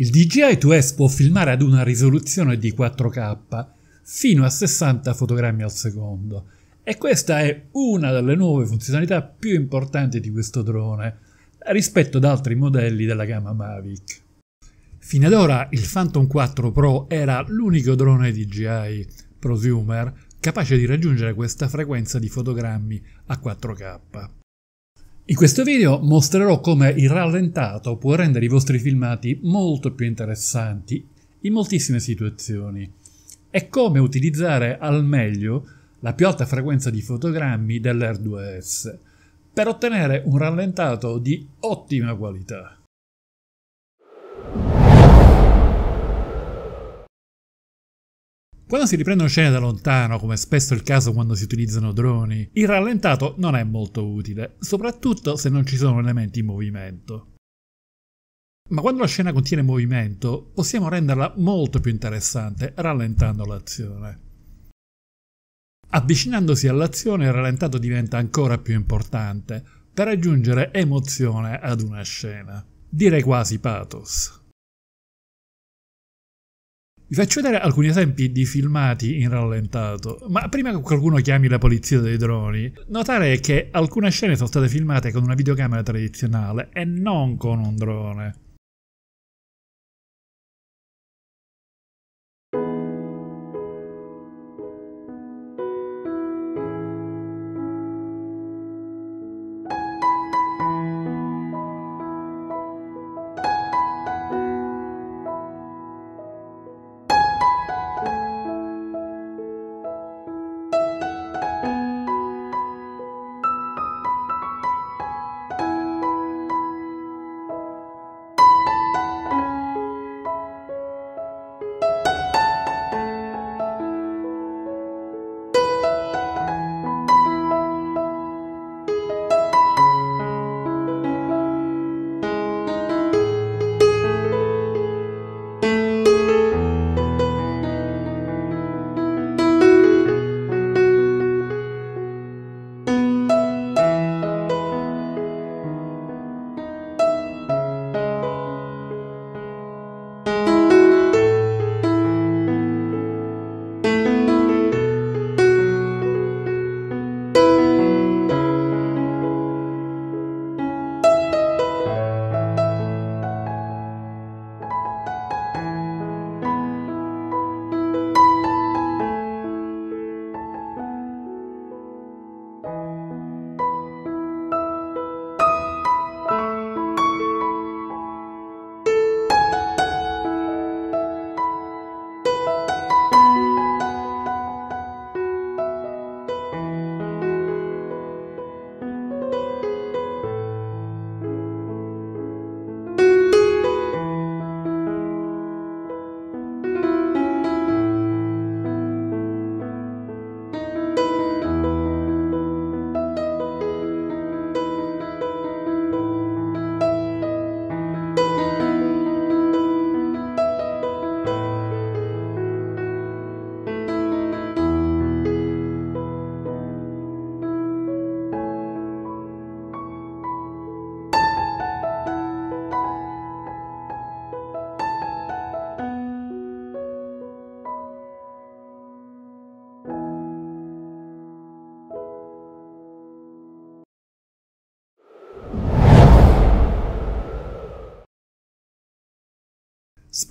Il DJI 2S può filmare ad una risoluzione di 4K fino a 60 fotogrammi al secondo e questa è una delle nuove funzionalità più importanti di questo drone rispetto ad altri modelli della gamma Mavic. Fino ad ora il Phantom 4 Pro era l'unico drone DJI prosumer capace di raggiungere questa frequenza di fotogrammi a 4K. In questo video mostrerò come il rallentato può rendere i vostri filmati molto più interessanti in moltissime situazioni e come utilizzare al meglio la più alta frequenza di fotogrammi dell'R2S per ottenere un rallentato di ottima qualità. Quando si riprendono scene da lontano, come spesso è il caso quando si utilizzano droni, il rallentato non è molto utile, soprattutto se non ci sono elementi in movimento. Ma quando la scena contiene movimento, possiamo renderla molto più interessante rallentando l'azione. Avvicinandosi all'azione il rallentato diventa ancora più importante per aggiungere emozione ad una scena. Direi quasi pathos. Vi faccio vedere alcuni esempi di filmati in rallentato, ma prima che qualcuno chiami la polizia dei droni, notare che alcune scene sono state filmate con una videocamera tradizionale e non con un drone.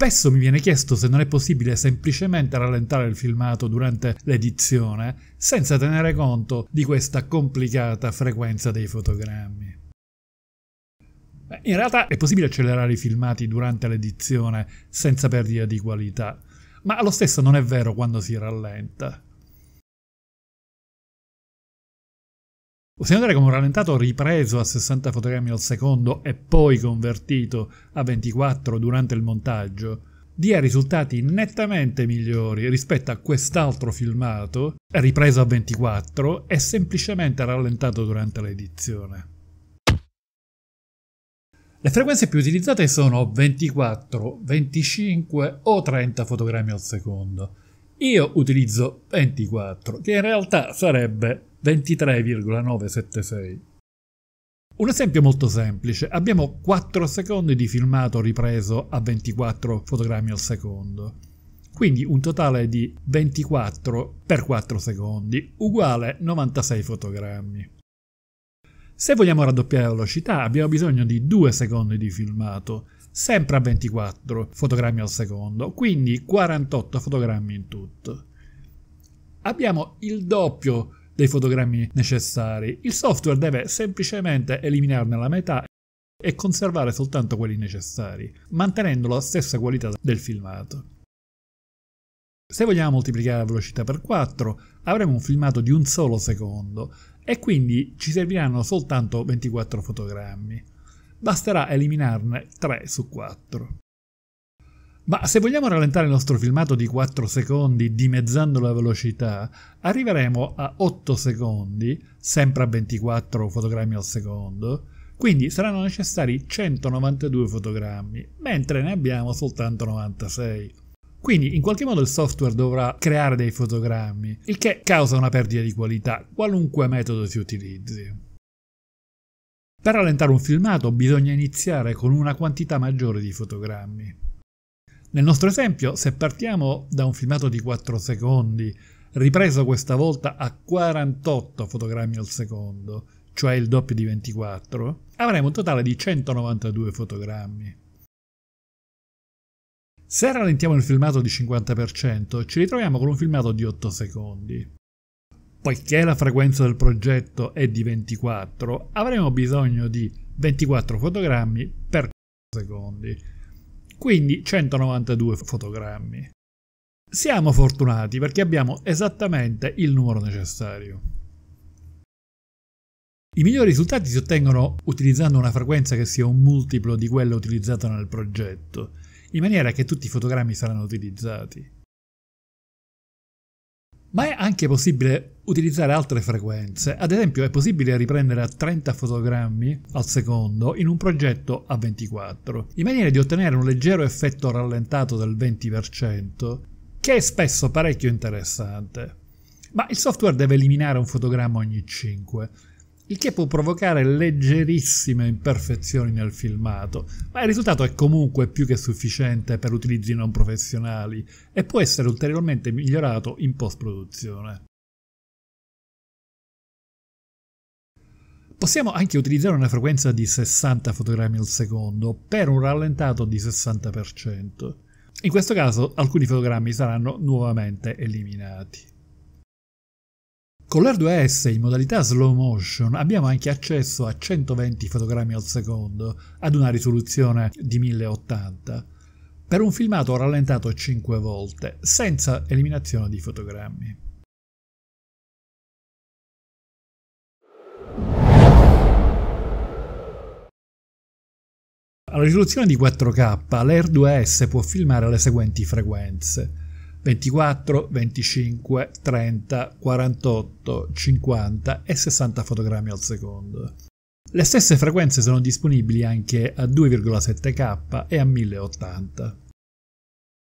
Spesso mi viene chiesto se non è possibile semplicemente rallentare il filmato durante l'edizione senza tenere conto di questa complicata frequenza dei fotogrammi. in realtà è possibile accelerare i filmati durante l'edizione senza perdita di qualità, ma lo stesso non è vero quando si rallenta. Possiamo vedere come un rallentato ripreso a 60 fotogrammi al secondo e poi convertito a 24 durante il montaggio dia risultati nettamente migliori rispetto a quest'altro filmato, ripreso a 24 e semplicemente rallentato durante l'edizione. Le frequenze più utilizzate sono 24, 25 o 30 fotogrammi al secondo. Io utilizzo 24, che in realtà sarebbe 23,976. Un esempio molto semplice, abbiamo 4 secondi di filmato ripreso a 24 fotogrammi al secondo, quindi un totale di 24 per 4 secondi uguale 96 fotogrammi. Se vogliamo raddoppiare la velocità abbiamo bisogno di 2 secondi di filmato, sempre a 24 fotogrammi al secondo, quindi 48 fotogrammi in tutto. Abbiamo il doppio dei fotogrammi necessari. Il software deve semplicemente eliminarne la metà e conservare soltanto quelli necessari, mantenendo la stessa qualità del filmato. Se vogliamo moltiplicare la velocità per 4, avremo un filmato di un solo secondo e quindi ci serviranno soltanto 24 fotogrammi. Basterà eliminarne 3 su 4. Ma se vogliamo rallentare il nostro filmato di 4 secondi dimezzando la velocità, arriveremo a 8 secondi, sempre a 24 fotogrammi al secondo, quindi saranno necessari 192 fotogrammi, mentre ne abbiamo soltanto 96. Quindi in qualche modo il software dovrà creare dei fotogrammi, il che causa una perdita di qualità, qualunque metodo si utilizzi. Per rallentare un filmato bisogna iniziare con una quantità maggiore di fotogrammi. Nel nostro esempio, se partiamo da un filmato di 4 secondi, ripreso questa volta a 48 fotogrammi al secondo, cioè il doppio di 24, avremo un totale di 192 fotogrammi. Se rallentiamo il filmato di 50%, ci ritroviamo con un filmato di 8 secondi. Poiché la frequenza del progetto è di 24, avremo bisogno di 24 fotogrammi per secondi, quindi 192 fotogrammi. Siamo fortunati perché abbiamo esattamente il numero necessario. I migliori risultati si ottengono utilizzando una frequenza che sia un multiplo di quella utilizzata nel progetto, in maniera che tutti i fotogrammi saranno utilizzati. Ma è anche possibile utilizzare altre frequenze, ad esempio è possibile riprendere a 30 fotogrammi al secondo in un progetto a 24, in maniera di ottenere un leggero effetto rallentato del 20%, che è spesso parecchio interessante. Ma il software deve eliminare un fotogramma ogni 5, il che può provocare leggerissime imperfezioni nel filmato, ma il risultato è comunque più che sufficiente per utilizzi non professionali e può essere ulteriormente migliorato in post-produzione. Possiamo anche utilizzare una frequenza di 60 fotogrammi al secondo per un rallentato di 60%. In questo caso alcuni fotogrammi saranno nuovamente eliminati. Con 2 S in modalità slow motion abbiamo anche accesso a 120 fotogrammi al secondo, ad una risoluzione di 1080, per un filmato rallentato 5 volte, senza eliminazione di fotogrammi. Alla risoluzione di 4K l'Air 2S può filmare alle seguenti frequenze 24, 25, 30, 48, 50 e 60 fotogrammi al secondo. Le stesse frequenze sono disponibili anche a 2,7K e a 1080.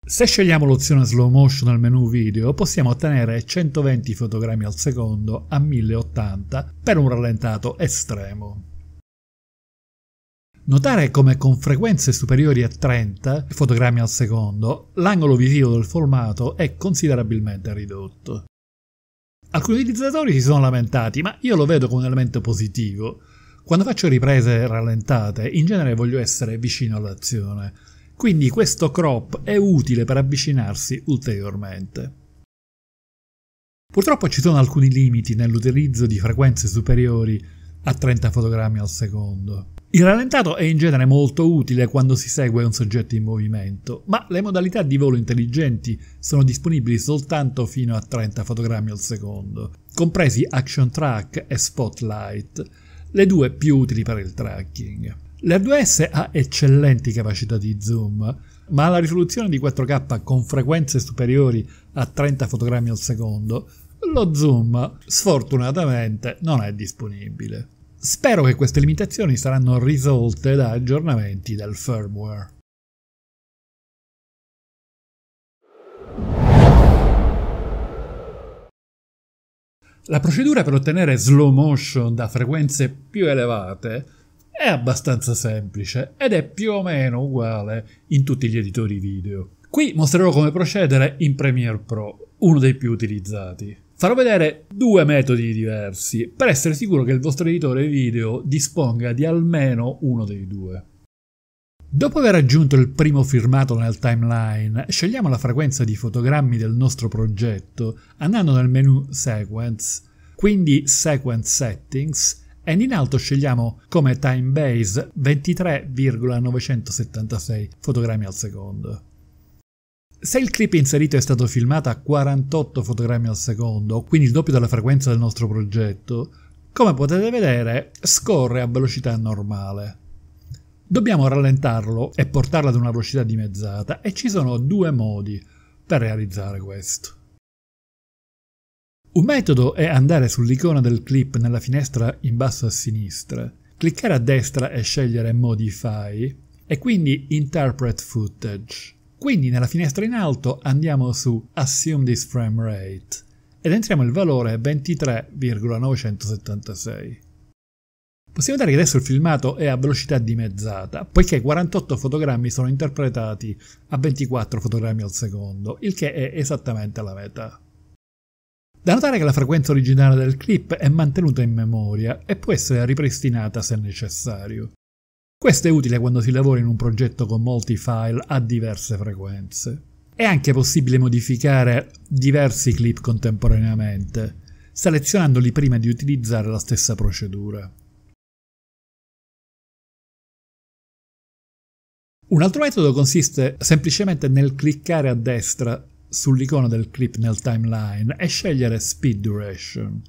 Se scegliamo l'opzione slow motion al menu video possiamo ottenere 120 fotogrammi al secondo a 1080 per un rallentato estremo. Notare come con frequenze superiori a 30 fotogrammi al secondo l'angolo visivo del formato è considerabilmente ridotto. Alcuni utilizzatori si sono lamentati, ma io lo vedo come un elemento positivo. Quando faccio riprese rallentate, in genere voglio essere vicino all'azione, quindi questo crop è utile per avvicinarsi ulteriormente. Purtroppo ci sono alcuni limiti nell'utilizzo di frequenze superiori a 30 fotogrammi al secondo. Il rallentato è in genere molto utile quando si segue un soggetto in movimento, ma le modalità di volo intelligenti sono disponibili soltanto fino a 30 fotogrammi al secondo, compresi Action Track e Spotlight, le due più utili per il tracking. L'R2S ha eccellenti capacità di zoom, ma la risoluzione di 4K con frequenze superiori a 30 fotogrammi al secondo, lo zoom sfortunatamente non è disponibile. Spero che queste limitazioni saranno risolte da aggiornamenti del firmware. La procedura per ottenere slow motion da frequenze più elevate è abbastanza semplice ed è più o meno uguale in tutti gli editori video. Qui mostrerò come procedere in Premiere Pro, uno dei più utilizzati. Farò vedere due metodi diversi per essere sicuro che il vostro editore video disponga di almeno uno dei due. Dopo aver aggiunto il primo firmato nel timeline, scegliamo la frequenza di fotogrammi del nostro progetto andando nel menu Sequence, quindi Sequence Settings, e in alto scegliamo come time base 23,976 fotogrammi al secondo. Se il clip inserito è stato filmato a 48 fotogrammi al secondo, quindi il doppio della frequenza del nostro progetto, come potete vedere scorre a velocità normale. Dobbiamo rallentarlo e portarlo ad una velocità dimezzata e ci sono due modi per realizzare questo. Un metodo è andare sull'icona del clip nella finestra in basso a sinistra, cliccare a destra e scegliere Modify e quindi Interpret Footage. Quindi nella finestra in alto andiamo su Assume this frame rate ed entriamo il valore 23,976. Possiamo vedere che adesso il filmato è a velocità dimezzata, poiché 48 fotogrammi sono interpretati a 24 fotogrammi al secondo, il che è esattamente la metà. Da notare che la frequenza originale del clip è mantenuta in memoria e può essere ripristinata se necessario. Questo è utile quando si lavora in un progetto con molti file a diverse frequenze. È anche possibile modificare diversi clip contemporaneamente, selezionandoli prima di utilizzare la stessa procedura. Un altro metodo consiste semplicemente nel cliccare a destra sull'icona del clip nel timeline e scegliere Speed Duration.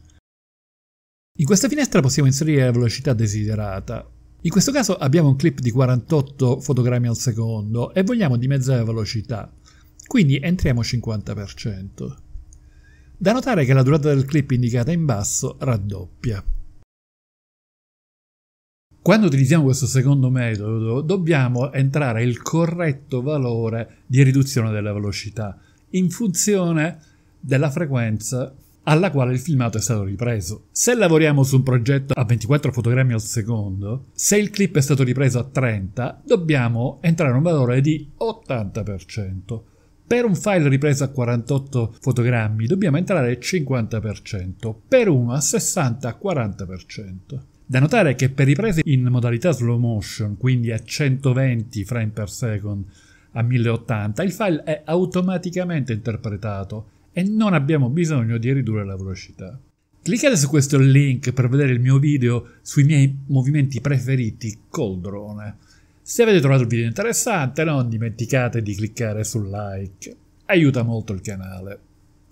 In questa finestra possiamo inserire la velocità desiderata, in questo caso abbiamo un clip di 48 fotogrammi al secondo e vogliamo dimezzare la velocità, quindi entriamo 50%. Da notare che la durata del clip indicata in basso raddoppia. Quando utilizziamo questo secondo metodo dobbiamo entrare il corretto valore di riduzione della velocità in funzione della frequenza alla quale il filmato è stato ripreso. Se lavoriamo su un progetto a 24 fotogrammi al secondo, se il clip è stato ripreso a 30, dobbiamo entrare a un valore di 80%. Per un file ripreso a 48 fotogrammi dobbiamo entrare al 50%, per uno a 60-40%. Da notare che per riprese in modalità slow motion, quindi a 120 frame per second a 1080, il file è automaticamente interpretato e non abbiamo bisogno di ridurre la velocità. Cliccate su questo link per vedere il mio video sui miei movimenti preferiti col drone. Se avete trovato il video interessante non dimenticate di cliccare sul like, aiuta molto il canale.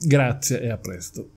Grazie e a presto.